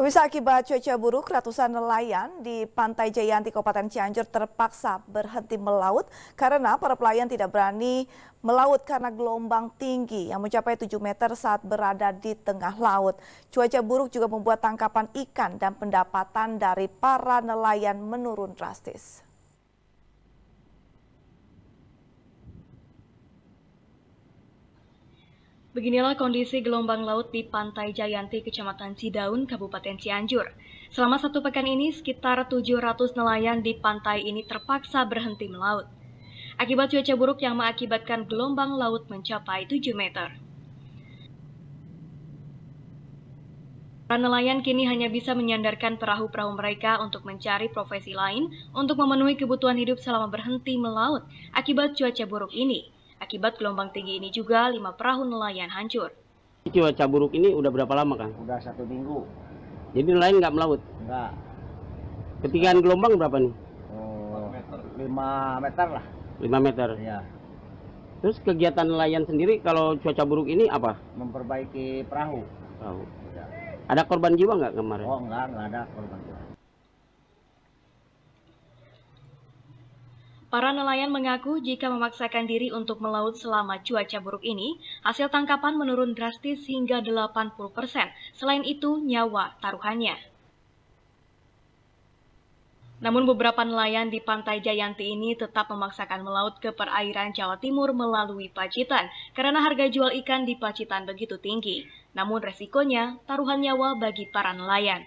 Pemirsa akibat cuaca buruk, ratusan nelayan di Pantai Jayanti Kabupaten Cianjur terpaksa berhenti melaut karena para pelayan tidak berani melaut karena gelombang tinggi yang mencapai 7 meter saat berada di tengah laut. Cuaca buruk juga membuat tangkapan ikan dan pendapatan dari para nelayan menurun drastis. Beginilah kondisi gelombang laut di Pantai Jayanti, Kecamatan Cidaun, Kabupaten Cianjur. Selama satu pekan ini, sekitar 700 nelayan di pantai ini terpaksa berhenti melaut. Akibat cuaca buruk yang mengakibatkan gelombang laut mencapai 7 meter. Para nelayan kini hanya bisa menyandarkan perahu-perahu mereka untuk mencari profesi lain untuk memenuhi kebutuhan hidup selama berhenti melaut akibat cuaca buruk ini. Akibat gelombang tinggi ini juga lima perahu nelayan hancur. Cuaca buruk ini udah berapa lama, kan? Udah satu minggu. Jadi nelayan nggak melaut? Nggak. Ketinggian gelombang berapa nih? Oh, 5 meter lah. 5 meter? Iya. Terus kegiatan nelayan sendiri kalau cuaca buruk ini apa? Memperbaiki perahu. Perahu. Iya. Ada korban jiwa nggak kemarin? Oh, nggak, nggak ada korban jiwa. Para nelayan mengaku jika memaksakan diri untuk melaut selama cuaca buruk ini, hasil tangkapan menurun drastis hingga 80 persen. Selain itu, nyawa taruhannya. Namun beberapa nelayan di Pantai Jayanti ini tetap memaksakan melaut ke perairan Jawa Timur melalui Pacitan karena harga jual ikan di Pacitan begitu tinggi. Namun resikonya taruhan nyawa bagi para nelayan.